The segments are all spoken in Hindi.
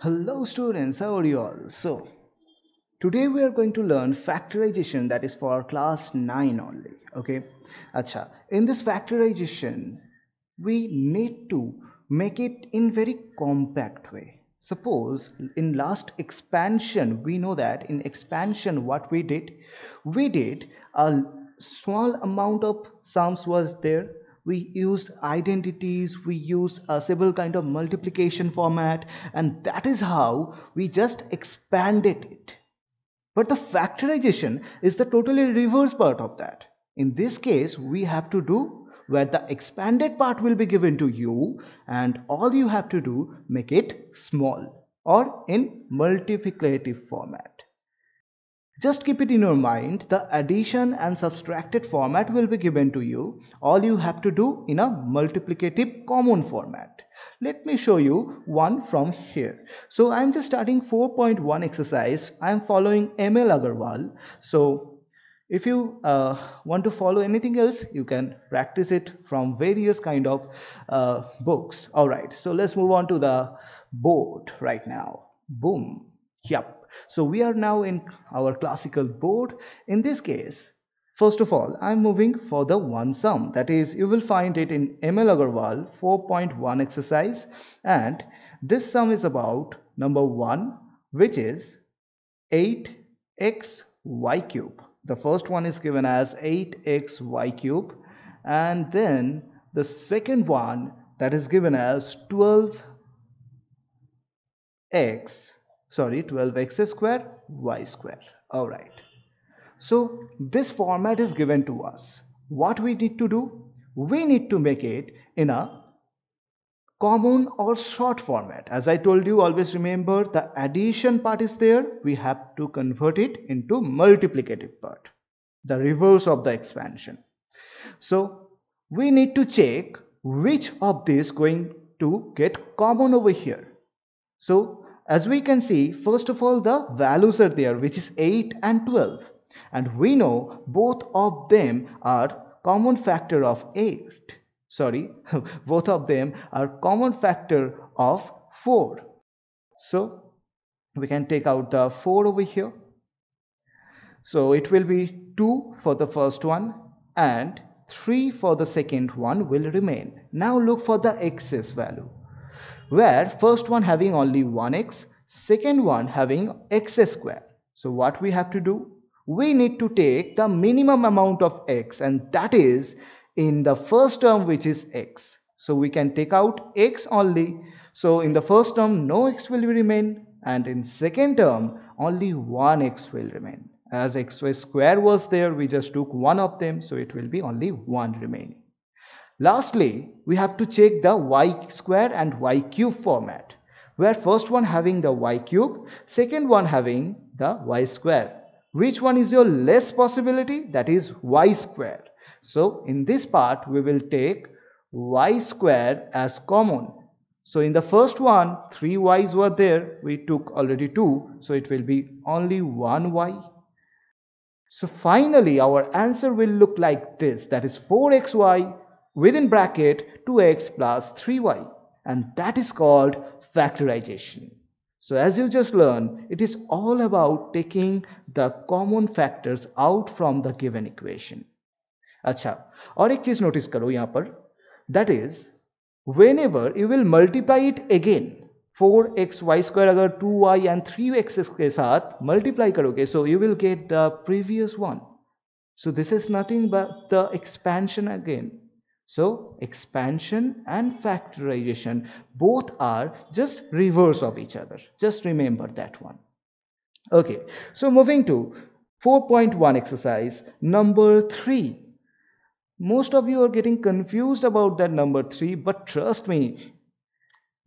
Hello students, how are you all? So, today we are going to learn factorization that is for class 9 only, okay? Acha, in this factorization, we need to make it in very compact way. Suppose in last expansion, we know that in expansion what we did, we did a small amount of sums was there we use identities we use a simple kind of multiplication format and that is how we just expanded it but the factorization is the totally reverse part of that in this case we have to do where the expanded part will be given to you and all you have to do make it small or in multiplicative format just keep it in your mind, the addition and subtracted format will be given to you. All you have to do in a multiplicative common format. Let me show you one from here. So I'm just starting 4.1 exercise. I'm following ML Agarwal. So if you uh, want to follow anything else, you can practice it from various kind of uh, books. All right, so let's move on to the board right now. Boom. Yep. So we are now in our classical board. In this case, First of all, I'm moving for the one sum. That is, you will find it in ML Agarwal 4.1 exercise. And this sum is about number 1, which is 8xy cube. The first one is given as 8xy cube. And then the second one that is given as 12x sorry 12x square y square all right so this format is given to us what we need to do we need to make it in a common or short format as i told you always remember the addition part is there we have to convert it into multiplicative part the reverse of the expansion so we need to check which of these going to get common over here so as we can see, first of all, the values are there, which is 8 and 12. And we know both of them are common factor of 8. Sorry, both of them are common factor of 4. So, we can take out the 4 over here. So, it will be 2 for the first one and 3 for the second one will remain. Now, look for the excess value where first one having only 1x, second one having x square. So what we have to do? We need to take the minimum amount of x and that is in the first term which is x. So we can take out x only. So in the first term no x will remain and in second term only 1x will remain. As x square was there we just took one of them so it will be only 1 remaining. Lastly, we have to check the y square and y cube format, where first one having the y cube, second one having the y square. Which one is your less possibility? That is y square. So in this part, we will take y square as common. So in the first one, three y's were there. We took already two, so it will be only one y. So finally, our answer will look like this. That is 4xy within bracket 2x plus 3y and that is called factorization. So as you just learned, it is all about taking the common factors out from the given equation. Acha, aur ek cheez notice karo yahan par. That is, whenever you will multiply it again, 4xy square agar 2y and 3x ke saath multiply karoge, so you will get the previous one. So this is nothing but the expansion again. So expansion and factorization both are just reverse of each other. Just remember that one. Okay, so moving to 4.1 exercise number 3. Most of you are getting confused about that number 3 but trust me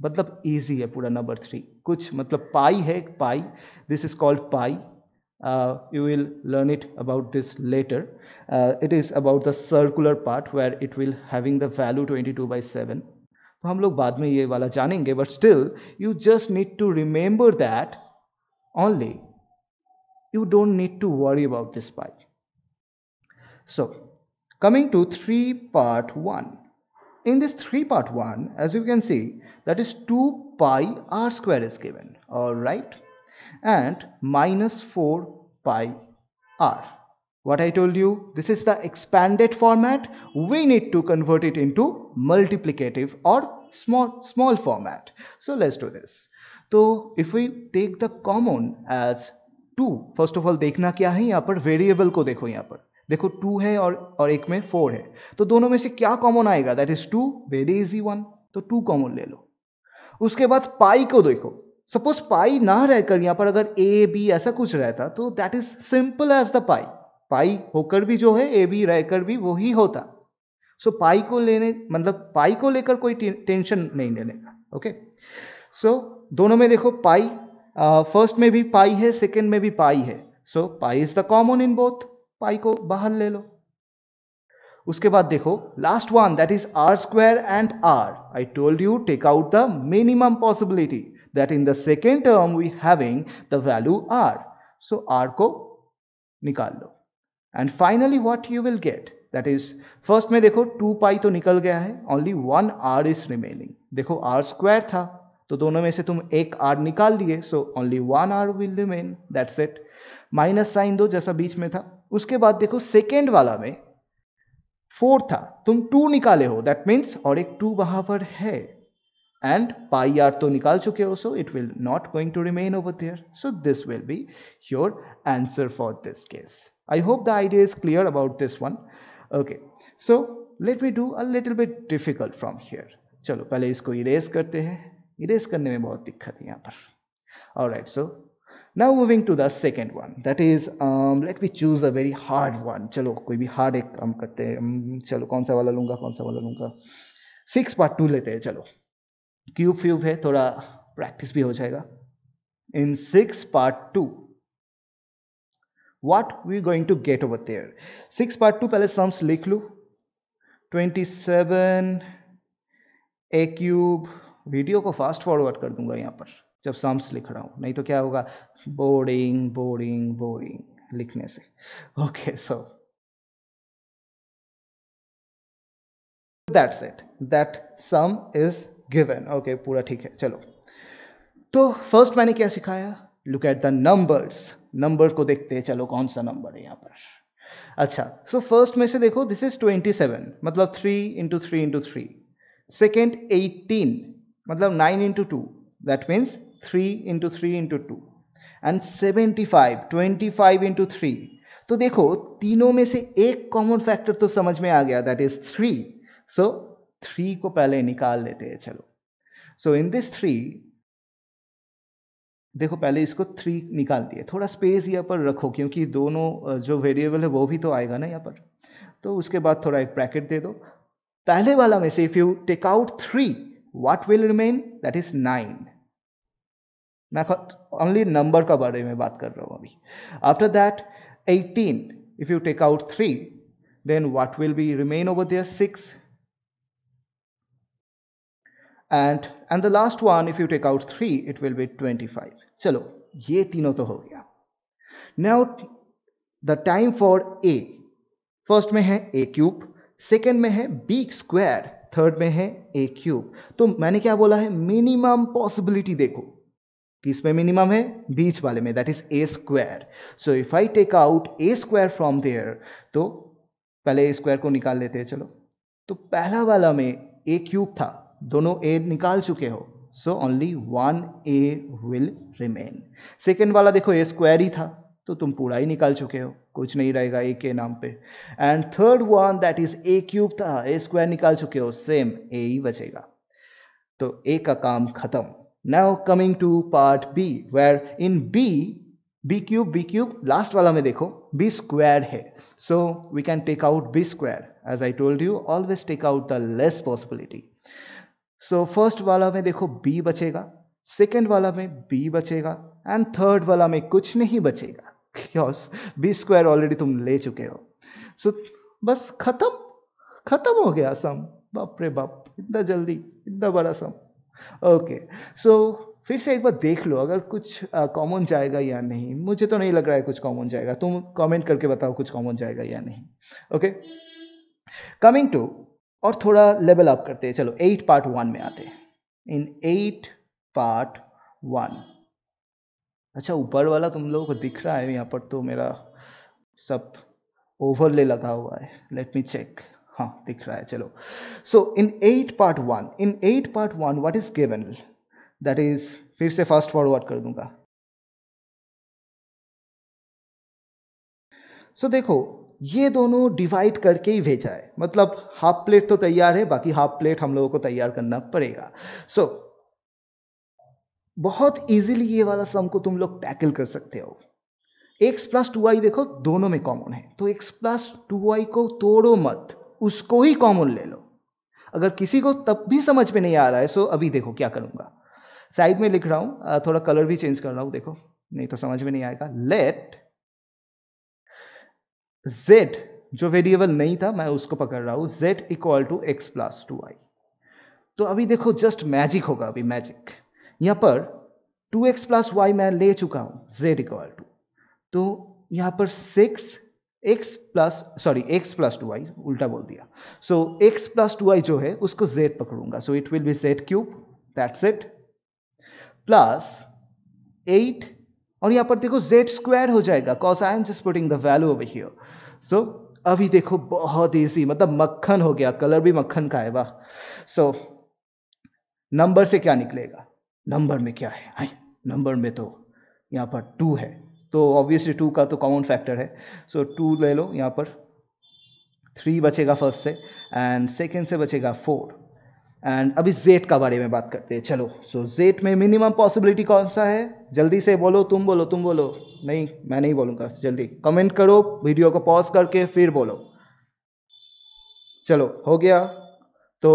मतलब इजी है पूरा number three. कुछ मतलब pi है pi. This is called pi. Uh, you will learn it about this later uh, it is about the circular part where it will having the value 22 by 7 तो हम लोग बाद में ये वाला जानेंगे but still you just need to remember that only you don't need to worry about this part so coming to 3 part 1 in this 3 part 1 as you can see that is 2 pi r square is given all right and minus 4 pi r. What I told you, this is the expanded format. We need to convert it into multiplicative or small, small format. So let's do this. So if we take the common as 2, first of all dekhna kya hai यहाँ पर वेरिएबल को देखो यहाँ पर देखो 2 है और और एक में 4 है तो दोनों में से क्या कॉमन आएगा that is 2 very easy one तो 2 कॉमन ले लो उसके बाद पाई को देखो सपोज पाई ना रहकर यहां पर अगर ए बी ऐसा कुछ रहता तो that is simple as the pi pi होकर भी जो है ए बी रहकर भी वो ही होता सो so, पाई को लेने मतलब पाई को लेकर कोई टेंशन नहीं लेने का ओके सो दोनों में देखो पाई फर्स्ट में भी पाई है सेकेंड में भी पाई है so pi is the common in both pi को बाहर ले लो उसके बाद देखो last one that is r square and r I told you take out the minimum possibility that in the second term we having the value r. So r को निकाल लो. And finally what you will get that is first में देखो 2 पाई तो निकल गया है only one r is remaining. देखो r square था तो दोनों में से तुम एक r निकाल लिए so only one r will remain that's it. Minus sign दो जैसा बीच में था उसके बाद देखो सेकेंड वाला में फोर था तुम टू निकाले हो दैट मीन्स और एक टू वहां पर है and pi r to nikal chuke ho so it will not going to remain over there so this will be your answer for this case i hope the idea is clear about this one okay so let me do a little bit difficult from here चलो पहले इसको erase करते हैं Erase करने में बहुत दिक्कत है यहाँ पर Alright. So now moving to the second one. That is, let me choose a very hard one चलो कोई भी हार्ड एक हम करते हैं um, चलो कौन सा वाला लूंगा कौन सा वाला लूंगा Six part two लेते हैं चलो क्यूब फ्यूब है थोड़ा प्रैक्टिस भी हो जाएगा in six part two what we going to get over there six part two पहले सम्स लिख लू twenty seven a cube video को फास्ट फॉरवर्ड कर दूंगा यहां पर जब सम्स लिख रहा हूं नहीं तो क्या होगा बोरिंग बोरिंग बोरिंग लिखने से okay so that's it that sum is given okay पूरा ठीक है चलो तो फर्स्ट मैंने क्या सिखाया look at the numbers number को देखते हैं चलो कौन सा नंबर है यहाँ पर अच्छा सो so फर्स्ट में से देखो दिस इज 27 मतलब 3 into three into three second eighteen मतलब 9 into two that means 3 into three into two and 75 25 into three तो देखो तीनों में से एक कॉमन फैक्टर तो समझ में आ गया that is three so three को पहले निकाल लेते हैं चलो सो इन दिस थ्री देखो पहले इसको थ्री निकाल दिए थोड़ा स्पेस यहाँ पर रखो क्योंकि दोनों जो वेरिएबल है वो भी तो आएगा ना यहाँ पर तो उसके बाद थोड़ा एक ब्रैकेट दे दो पहले वाला में से if you take out three what will remain that is nine मैं ओनली नंबर का बारे में बात कर रहा हूँ अभी after that eighteen if you take out three then what will be remain over there six and and the last one if you take out three it will be twenty five चलो ये तीनों तो हो गया now the time for a first में है ए क्यूब सेकेंड में है बी स्क्वायर थर्ड में है ए क्यूब तो मैंने क्या बोला है मिनिमम पॉसिबिलिटी देखो किस में मिनिमम है बीच वाले में that is a square so if I take out a square from there तो पहले ए स्क्वायर को निकाल लेते हैं चलो तो पहला वाला में ए क्यूब था दोनों ए निकाल चुके हो so only one a will remain second वाला देखो ए स्क्वायर ही था तो तुम पूरा ही निकाल चुके हो कुछ नहीं रहेगा ए के नाम पे and third one that is a cube था ए स्क्वायर निकाल चुके हो सेम ए ही बचेगा तो ए का काम खत्म now coming to part b where in b b cube b cube last वाला में देखो बी स्क्वायर है so we can take out b square as I told you always take out the less possibility so so, first वाला में देखो बी बचेगा सेकेंड वाला में बी बचेगा एंड थर्ड वाला में कुछ नहीं बचेगा क्योंस बी स्क्वायर ऑलरेडी तुम ले चुके हो सो so, बस खत्म खत्म हो गया सम बाप रे बाप इतना जल्दी इतना बड़ा सम ओके सो फिर से एक बार देख लो अगर कुछ कॉमन uh, जाएगा या नहीं मुझे तो नहीं लग रहा है कुछ कॉमन जाएगा तुम कमेंट करके बताओ कुछ कॉमन जाएगा या नहीं ओके कमिंग टू और थोड़ा लेवल अप करते हैं चलो एट पार्ट वन में आते हैं इन एट पार्ट वन अच्छा ऊपर वाला तुम लोगों को दिख रहा है यहाँ पर तो मेरा सब ओवरले लगा हुआ है लेट मी चेक हाँ दिख रहा है चलो so in eight part one in eight part one what is given that is फिर से फास्ट फॉरवर्ड कर दूंगा सो so, देखो ये दोनों डिवाइड करके ही भेजा है मतलब हाफ प्लेट तो तैयार है बाकी हाफ प्लेट हम लोगों को तैयार करना पड़ेगा सो so, बहुत इजीली ये वाला सम को तुम लोग टैकल कर सकते हो एक्स प्लस टू आई देखो दोनों में कॉमन है तो एक्स प्लस टू आई को तोड़ो मत उसको ही कॉमन ले लो अगर किसी को तब भी समझ में नहीं आ रहा है सो अभी देखो क्या करूंगा साइड में लिख रहा हूं थोड़ा कलर भी चेंज कर रहा हूं देखो नहीं तो समझ में नहीं आएगा लेट z जो वेरिएबल नहीं था मैं उसको पकड़ रहा हूं z equal to x plus two i तो अभी देखो जस्ट मैजिक होगा अभी मैजिक यहां पर 2x एक्स प्लस वाई मैं ले चुका हूं z इक्वल टू तो यहां पर six x plus sorry x plus two y उल्टा बोल दिया so so, x plus two i जो है उसको z पकड़ूंगा so it will be z cube that's it plus eight और यहाँ पर देखो जेड स्क्वायर हो जाएगा cause I am just putting the value over here so अभी देखो बहुत ईजी मतलब मक्खन हो गया कलर भी मक्खन का है वाह सो नंबर से क्या निकलेगा नंबर में क्या है नंबर में तो यहाँ पर टू है तो ऑब्वियसली टू का तो कॉमन फैक्टर है सो so, टू ले लो यहाँ पर थ्री बचेगा फर्स्ट से एंड सेकेंड से बचेगा फोर एंड अभी जेड का बारे में बात करते हैं चलो सो so, जेट में मिनिमम पॉसिबिलिटी कौन सा है जल्दी से बोलो तुम बोलो तुम बोलो नहीं मैं नहीं बोलूंगा जल्दी कमेंट करो वीडियो को पॉज करके फिर बोलो चलो हो गया तो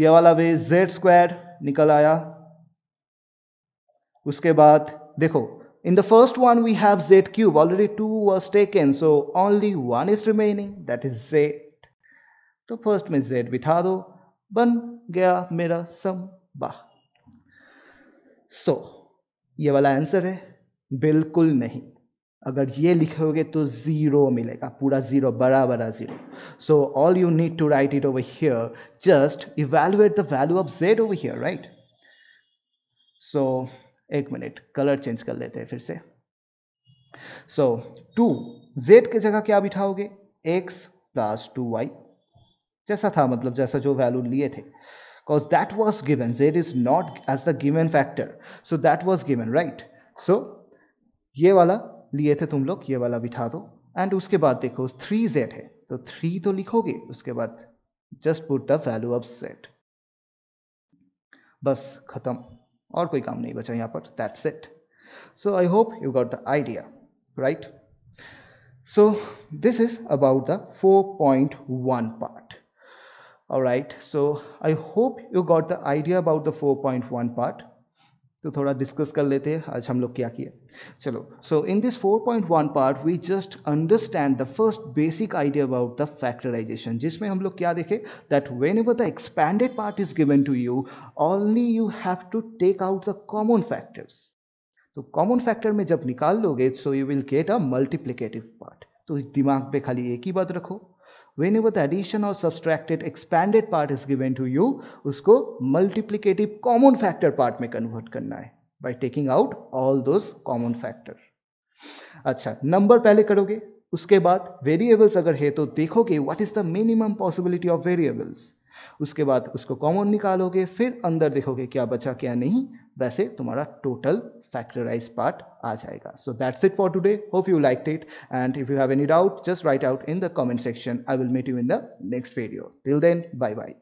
ये वाला वे जेड स्क्वायर निकल आया उसके बाद देखो in the first one we have z cube already two was taken so only one is remaining that is z तो फर्स्ट में जेड बिठा दो बन गया मेरा संबा सो so, ये वाला आंसर है बिल्कुल नहीं अगर ये लिखोगे तो ज़ीरो मिलेगा पूरा ज़ीरो बड़ा बड़ा zero so all you need to write it over here just evaluate the value of Z over here right so एक मिनट कलर चेंज कर लेते हैं फिर से सो टू जेड की जगह क्या बिठाओगे एक्स प्लस टू वाई जैसा था मतलब जैसा जो वैल्यू लिए थे because that was given z is not as the given factor so that was given right so ये वाला लिए थे तुम लोग ये वाला बिठा दो एंड उसके बाद देखो थ्री जेड है तो थ्री तो लिखोगे उसके बाद just put the value of set बस खत्म और कोई काम नहीं बचा यहाँ पर that set so I hope you got the idea right so this is about the four point one part all right so i hope you got the idea about the 4.1 part तो थोड़ा डिस्कस कर लेते हैं आज हम लोग क्या किए चलो so in this 4.1 part we just understand the first basic idea about the factorization जिसमें हम लोग क्या देखे that whenever the expanded part is given to you only you have to take out the common factors तो कॉमन फैक्टर में जब निकाल लोगे so you will get a multiplicative part तो दिमाग पे खाली एक ही बात रखो वेन यू द एडिशन और subtracted expanded part is given to you उसको मल्टीप्लीकेटिव कॉमन फैक्टर पार्ट में कन्वर्ट करना है by taking out all those common factor अच्छा नंबर पहले करोगे उसके बाद वेरिएबल्स अगर है तो देखोगे what is the minimum possibility of variables उसके बाद उसको कॉमन निकालोगे फिर अंदर देखोगे क्या बचा क्या नहीं वैसे तुम्हारा total factorized part aa jayega. So that's it for today. Hope you liked it. And if you have any doubt, just write out in the comment section. I will meet you in the next video. Till then, bye-bye.